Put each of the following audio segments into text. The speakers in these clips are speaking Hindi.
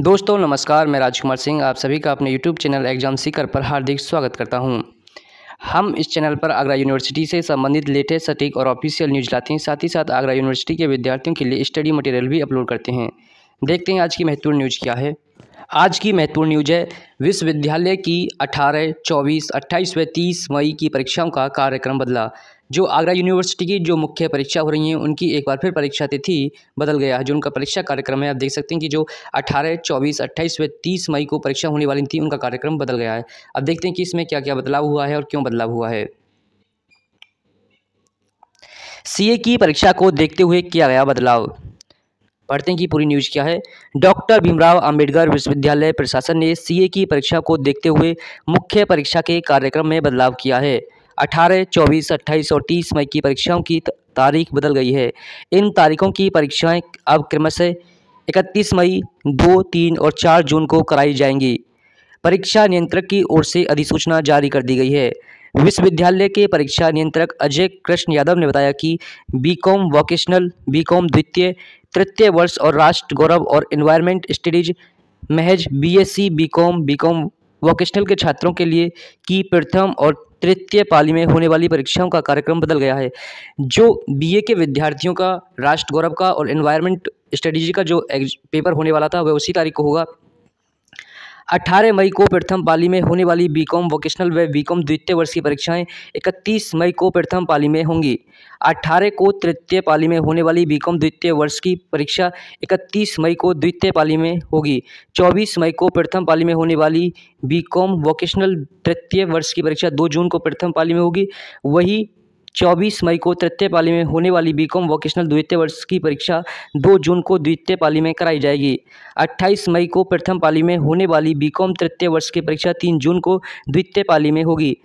दोस्तों नमस्कार मैं राजकुमार सिंह आप सभी का अपने यूट्यूब चैनल एग्जाम सीकर पर हार्दिक स्वागत करता हूं हम इस चैनल पर आगरा यूनिवर्सिटी से संबंधित लेटेस्ट सटीक और ऑफिशियल न्यूज लाते हैं साथ ही साथ आगरा यूनिवर्सिटी के विद्यार्थियों के लिए स्टडी मटेरियल भी अपलोड करते हैं देखते हैं आज की महत्वपूर्ण न्यूज क्या है आज की महत्वपूर्ण न्यूज है विश्वविद्यालय की 18, 24, 28 व 30 मई की परीक्षाओं का कार्यक्रम बदला जो आगरा यूनिवर्सिटी की जो मुख्य परीक्षा हो रही हैं उनकी एक बार फिर परीक्षा तिथि बदल गया है जो उनका परीक्षा कार्यक्रम है आप देख सकते हैं कि जो 18, 24, 28 व 30 मई को परीक्षा होने वाली थी उनका कार्यक्रम बदल गया है अब देखते हैं कि इसमें क्या क्या बदलाव हुआ है और क्यों बदलाव हुआ है सी की परीक्षा को देखते हुए किया गया बदलाव पढ़ते हैं कि पूरी न्यूज क्या है डॉक्टर भीमराव अंबेडकर विश्वविद्यालय प्रशासन ने सीए की परीक्षा को देखते हुए मुख्य परीक्षा के कार्यक्रम में बदलाव किया है 18, 24, 28 और 30 मई की परीक्षाओं की तारीख बदल गई है इन तारीखों की परीक्षाएं अब क्रमशः 31 मई 2, 3 और 4 जून को कराई जाएंगी परीक्षा नियंत्रक की ओर से अधिसूचना जारी कर दी गई है विश्वविद्यालय के परीक्षा नियंत्रक अजय कृष्ण यादव ने बताया कि बीकॉम वोकेशनल बीकॉम द्वितीय तृतीय वर्ष और राष्ट्र गौरव और एनवायरमेंट स्टडीज महज बीएससी बीकॉम बीकॉम वोकेशनल के छात्रों के लिए की प्रथम और तृतीय पाली में होने वाली परीक्षाओं का कार्यक्रम बदल गया है जो बीए के विद्यार्थियों का राष्ट्र गौरव का और इन्वायरमेंट स्टडीज का जो पेपर होने वाला था वह उसी तारीख को होगा 18 मई को प्रथम पाली में होने वाली बीकॉम वोकेशनल व बीकॉम द्वितीय वर्ष की परीक्षाएं 31 मई को प्रथम पाली में होंगी 18 को तृतीय पाली में होने वाली बीकॉम द्वितीय वर्ष की परीक्षा 31 मई को द्वितीय पाली में होगी 24 मई को प्रथम पाली में होने वाली बीकॉम वोकेशनल तृतीय वर्ष की परीक्षा 2 जून को प्रथम पाली में होगी वही 24 मई को तृतीय पाली में होने वाली बीकॉम वोकेशनल द्वितीय वर्ष की परीक्षा 2 जून को द्वितीय पाली में कराई जाएगी 28 मई को प्रथम पाली में होने वाली बीकॉम तृतीय वर्ष की परीक्षा 3 जून को द्वितीय पाली में होगी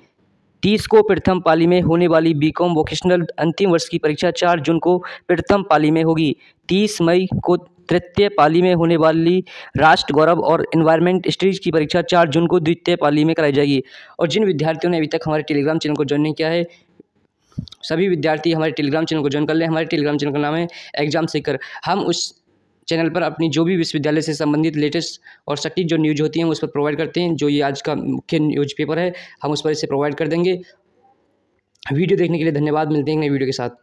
30 को प्रथम पाली में होने वाली बीकॉम वोकेशनल अंतिम वर्ष की परीक्षा 4 जून को प्रथम पाली में होगी 30 मई को तृतीय पाली में होने वाली राष्ट्र गौरव और एनवायरनमेंट स्टडीज की परीक्षा 4 जून को द्वितीय पाली में कराई जाएगी और जिन विद्यार्थियों ने अभी तक हमारे टेलीग्राम चैनल को ज्वाइन नहीं किया है सभी विद्यार्थी हमारे टेलीग्राम चैनल को ज्वाइन कर लें हमारे टेलीग्राम चैनल का नाम है एग्जाम सीकर हम उस चैनल पर अपनी जो भी विश्वविद्यालय से संबंधित लेटेस्ट और सटीक जो न्यूज होती है उस पर प्रोवाइड करते हैं जो ये आज का मुख्य न्यूज पेपर है हम उस पर इसे प्रोवाइड कर देंगे वीडियो देखने के लिए धन्यवाद मिलते हैं नई वीडियो के साथ